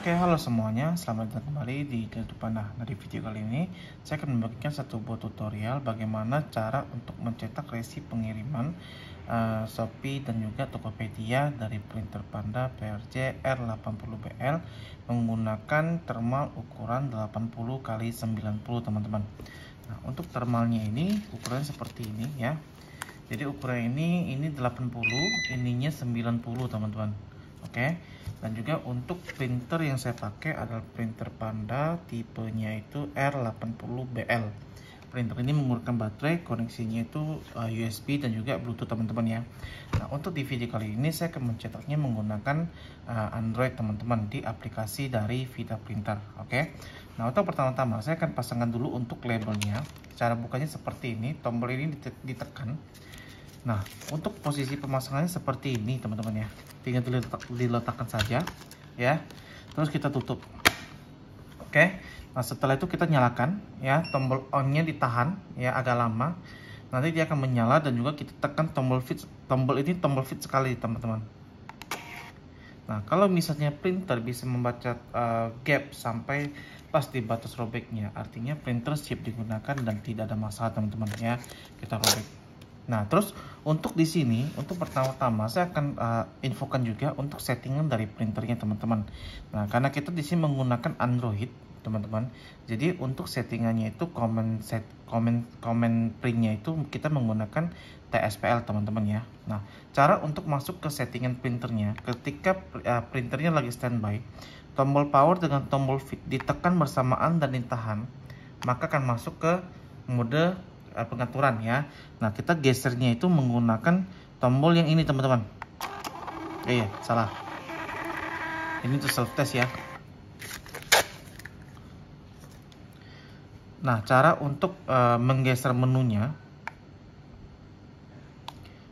Oke, halo semuanya. Selamat datang kembali di Kehidupan Nah. di video kali ini, saya akan membagikan satu buah tutorial bagaimana cara untuk mencetak resi pengiriman uh, Shopee dan juga Tokopedia dari printer Panda PRJ R80BL menggunakan thermal ukuran 80 x 90, teman-teman. Nah, untuk thermalnya ini ukuran seperti ini ya. Jadi ukuran ini ini 80, ininya 90, teman-teman oke dan juga untuk printer yang saya pakai adalah printer Panda tipenya itu R80BL printer ini menggunakan baterai koneksinya itu eh, USB dan juga Bluetooth teman-teman ya nah untuk di video kali ini saya akan mencetaknya menggunakan eh, Android teman-teman di aplikasi dari Vita Printer oke okay? nah untuk pertama-tama saya akan pasangkan dulu untuk labelnya cara bukanya seperti ini tombol ini ditekan Nah, untuk posisi pemasangannya seperti ini, teman-teman ya. Tinggal diletakkan saja, ya. Terus kita tutup. Oke. Nah, setelah itu kita nyalakan, ya. Tombol on-nya ditahan, ya, agak lama. Nanti dia akan menyala dan juga kita tekan tombol fit. Tombol ini tombol fit sekali, teman-teman. Nah, kalau misalnya printer bisa membaca uh, gap sampai pas di batas robeknya, artinya printer siap digunakan dan tidak ada masalah, teman-teman ya. Kita robek. Nah, terus untuk di sini, untuk pertama-tama saya akan uh, infokan juga untuk settingan dari printernya teman-teman. Nah, karena kita di sini menggunakan Android, teman-teman. Jadi untuk settingannya itu comment set comment comment printnya itu kita menggunakan TSPL teman-teman ya. Nah, cara untuk masuk ke settingan printernya, ketika uh, printernya lagi standby, tombol power dengan tombol fit ditekan bersamaan dan ditahan, maka akan masuk ke mode Eh, pengaturan ya. Nah, kita gesernya itu menggunakan tombol yang ini, teman-teman. Eh, iya, salah. Ini untuk self test ya. Nah, cara untuk uh, menggeser menunya.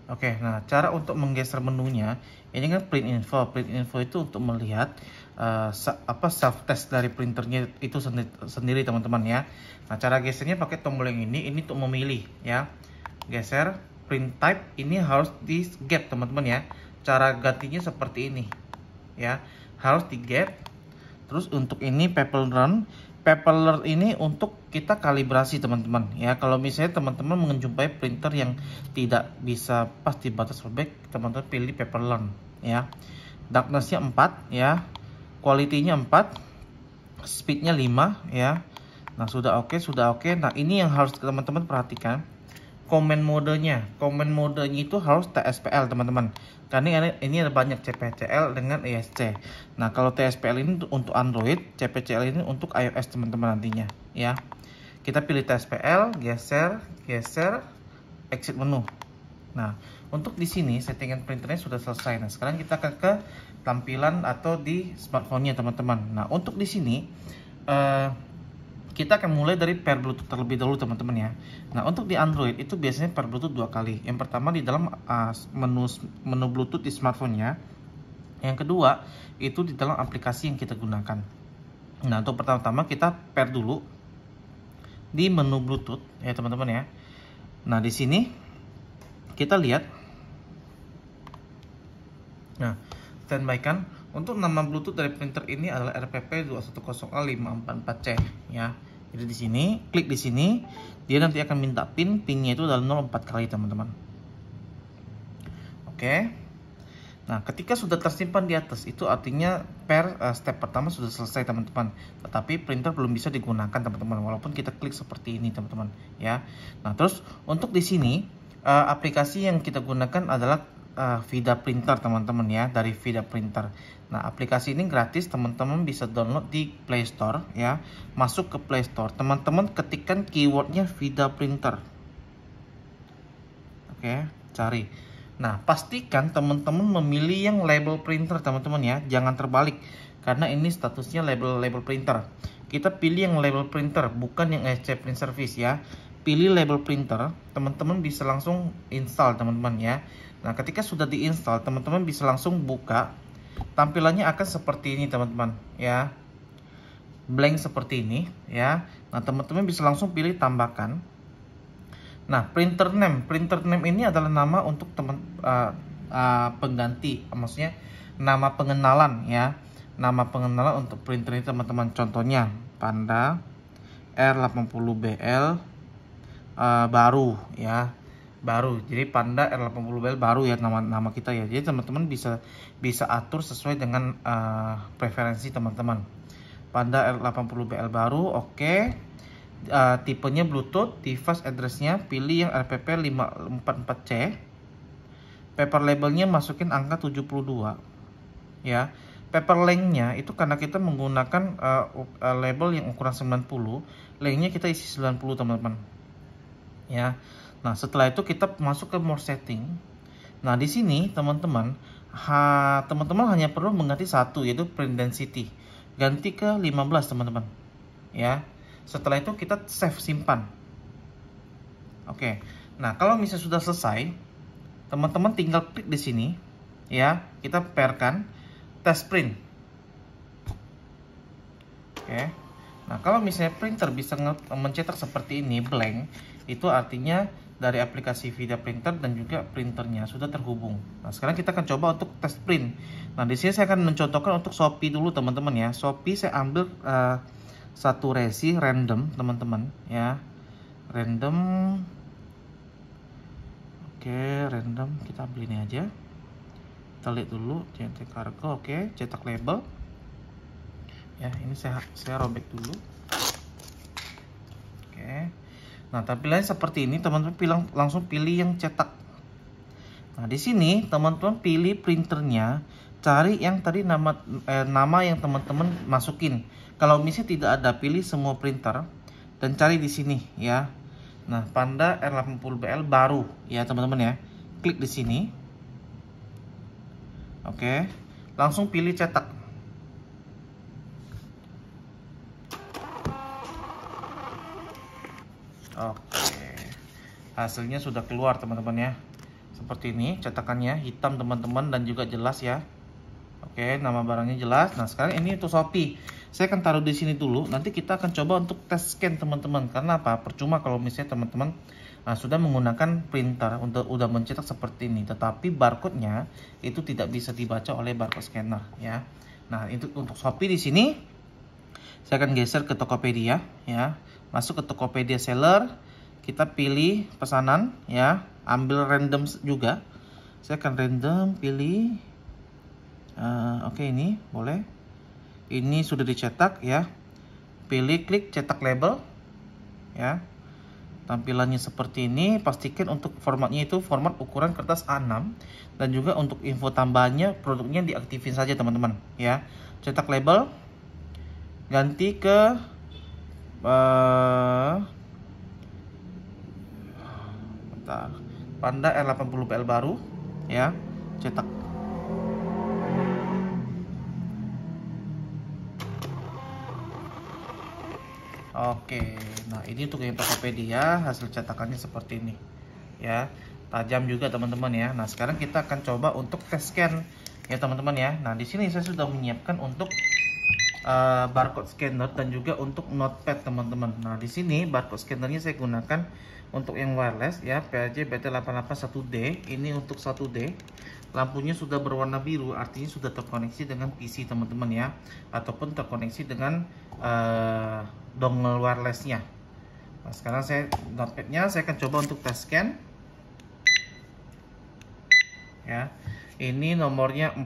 Oke, nah cara untuk menggeser menunya, ini kan print info. Print info itu untuk melihat uh, apa self test dari printernya itu sendi sendiri teman-teman ya. Nah cara gesernya pakai tombol yang ini, ini untuk memilih ya. Geser print type ini harus di gap teman-teman ya. Cara gantinya seperti ini ya, harus di gap. Terus untuk ini paper run, paper ini untuk kita kalibrasi teman-teman ya. Kalau misalnya teman-teman menjumpai printer yang tidak bisa pas di batas robek, teman-teman pilih paper run ya. Darknessnya 4 ya Kualitinya 4, speednya 5 ya. Nah, sudah oke, okay, sudah oke. Okay. Nah, ini yang harus teman-teman perhatikan. comment modenya. comment modenya itu harus TSPL, teman-teman. Karena ini ada banyak CPCL dengan ESC. Nah, kalau TSPL ini untuk Android, CPCL ini untuk iOS, teman-teman nantinya, ya. Kita pilih TSPL, geser, geser, exit menu. Nah, untuk di sini settingan printernya sudah selesai. Nah, sekarang kita akan ke tampilan atau di smartphone-nya teman-teman. Nah, untuk di sini uh, kita akan mulai dari pair Bluetooth terlebih dahulu teman-teman ya. Nah, untuk di Android itu biasanya pair Bluetooth dua kali. Yang pertama di dalam uh, menu menu Bluetooth di smartphone-nya. Yang kedua itu di dalam aplikasi yang kita gunakan. Nah, untuk pertama-tama kita pair dulu di menu Bluetooth ya teman-teman ya. Nah, di sini kita lihat nah standby kan untuk nama bluetooth dari printer ini adalah RPP 2100A544C ya jadi di sini klik di sini dia nanti akan minta pin pinnya itu adalah 04 kali teman-teman oke nah ketika sudah tersimpan di atas itu artinya per eh, step pertama sudah selesai teman-teman tetapi printer belum bisa digunakan teman-teman walaupun kita klik seperti ini teman-teman ya nah terus untuk di sini uh, aplikasi yang kita gunakan adalah uh, Vida Printer teman-teman ya dari Vida Printer. Nah aplikasi ini gratis teman-teman bisa download di Play Store ya. Masuk ke Play Store teman-teman ketikkan keywordnya Vida Printer. Oke cari. Nah pastikan teman-teman memilih yang label printer teman-teman ya. Jangan terbalik karena ini statusnya label label printer. Kita pilih yang label printer bukan yang SC Print Service ya pilih label printer, teman-teman bisa langsung install teman-teman ya. Nah, ketika sudah diinstal, teman-teman bisa langsung buka. Tampilannya akan seperti ini teman-teman ya. Blank seperti ini ya. Nah, teman-teman bisa langsung pilih tambahkan. Nah, printer name, printer name ini adalah nama untuk teman uh, uh, pengganti, maksudnya nama pengenalan ya. Nama pengenalan untuk printer ini teman-teman. Contohnya Panda R80BL Eh, baru ya baru jadi Panda R80BL baru ya nama nama kita ya jadi teman-teman bisa bisa atur sesuai dengan uh, preferensi teman-teman Panda R80BL baru oke okay. uh, eh, tipenya Bluetooth device addressnya pilih yang RPP 544C paper labelnya masukin angka 72 ya paper lengthnya itu karena kita menggunakan uh, label yang ukuran 90 lengthnya kita isi 90 teman-teman ya. Nah, setelah itu kita masuk ke more setting. Nah, di sini teman-teman, teman-teman hanya perlu mengganti satu yaitu print density. Ganti ke 15, teman-teman. Ya. Setelah itu kita save simpan. Oke. Nah, kalau misalnya sudah selesai, teman-teman tinggal klik di sini ya. Kita perkan test print. Oke. Nah, kalau misalnya printer bisa mencetak seperti ini, blank, itu artinya dari aplikasi video Printer dan juga printernya sudah terhubung. Nah, sekarang kita akan coba untuk tes print. Nah, di sini saya akan mencontohkan untuk Shopee dulu, teman-teman ya. Shopee saya ambil uh, satu resi random, teman-teman ya. Random. Oke, random kita beli ini aja. Kita lihat dulu, cetak cargo, oke, cetak label ya ini saya saya robek dulu oke nah tampilannya seperti ini teman-teman bilang -teman langsung pilih yang cetak nah di sini teman-teman pilih printernya cari yang tadi nama eh, nama yang teman-teman masukin kalau misalnya tidak ada pilih semua printer dan cari di sini ya nah Panda R80BL baru ya teman-teman ya klik di sini oke langsung pilih cetak hasilnya sudah keluar teman-teman ya seperti ini cetakannya hitam teman-teman dan juga jelas ya oke nama barangnya jelas nah sekarang ini untuk Shopee saya akan taruh di sini dulu nanti kita akan coba untuk tes scan teman-teman karena apa percuma kalau misalnya teman-teman nah, sudah menggunakan printer untuk udah mencetak seperti ini tetapi barcode-nya itu tidak bisa dibaca oleh barcode scanner ya nah itu untuk Shopee di sini saya akan geser ke Tokopedia ya masuk ke Tokopedia seller kita pilih pesanan ya ambil random juga saya akan random pilih uh, oke okay, ini boleh ini sudah dicetak ya pilih klik cetak label ya tampilannya seperti ini pastikan untuk formatnya itu format ukuran kertas A6 dan juga untuk info tambahannya produknya diaktifin saja teman-teman ya cetak label ganti ke uh, sebentar. Panda R80PL baru ya cetak oke nah ini untuk yang Tokopedia hasil cetakannya seperti ini ya tajam juga teman-teman ya nah sekarang kita akan coba untuk tes scan ya teman-teman ya nah di sini saya sudah menyiapkan untuk uh, barcode scanner dan juga untuk notepad teman-teman nah di sini barcode scannernya saya gunakan untuk yang wireless ya PLJ BT881D ini untuk 1D lampunya sudah berwarna biru artinya sudah terkoneksi dengan PC teman-teman ya ataupun terkoneksi dengan uh, dongle wirelessnya nah, sekarang saya notepadnya saya akan coba untuk test scan ya ini nomornya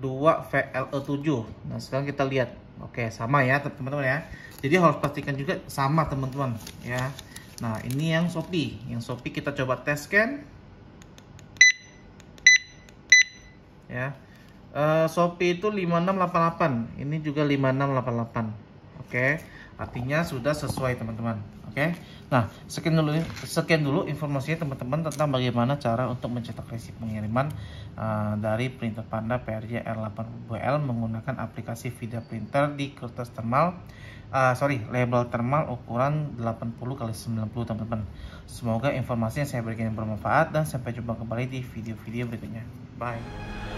42VLE7 nah sekarang kita lihat oke sama ya teman-teman ya jadi harus pastikan juga sama teman-teman ya Nah, ini yang Shopee. Yang Shopee kita coba tes scan. Ya. Uh, Shopee itu 5688. Ini juga 5688. Oke. Okay. Artinya sudah sesuai, teman-teman. Oke. Okay. Nah, sekian dulu sekian dulu informasinya teman-teman tentang bagaimana cara untuk mencetak resip pengiriman Eh, dari printer Panda PRJ R82L menggunakan aplikasi Vida Printer di kertas thermal, uh, eh, sorry label thermal ukuran 80 kali 90 teman-teman semoga informasinya saya berikan bermanfaat dan sampai jumpa kembali di video-video berikutnya bye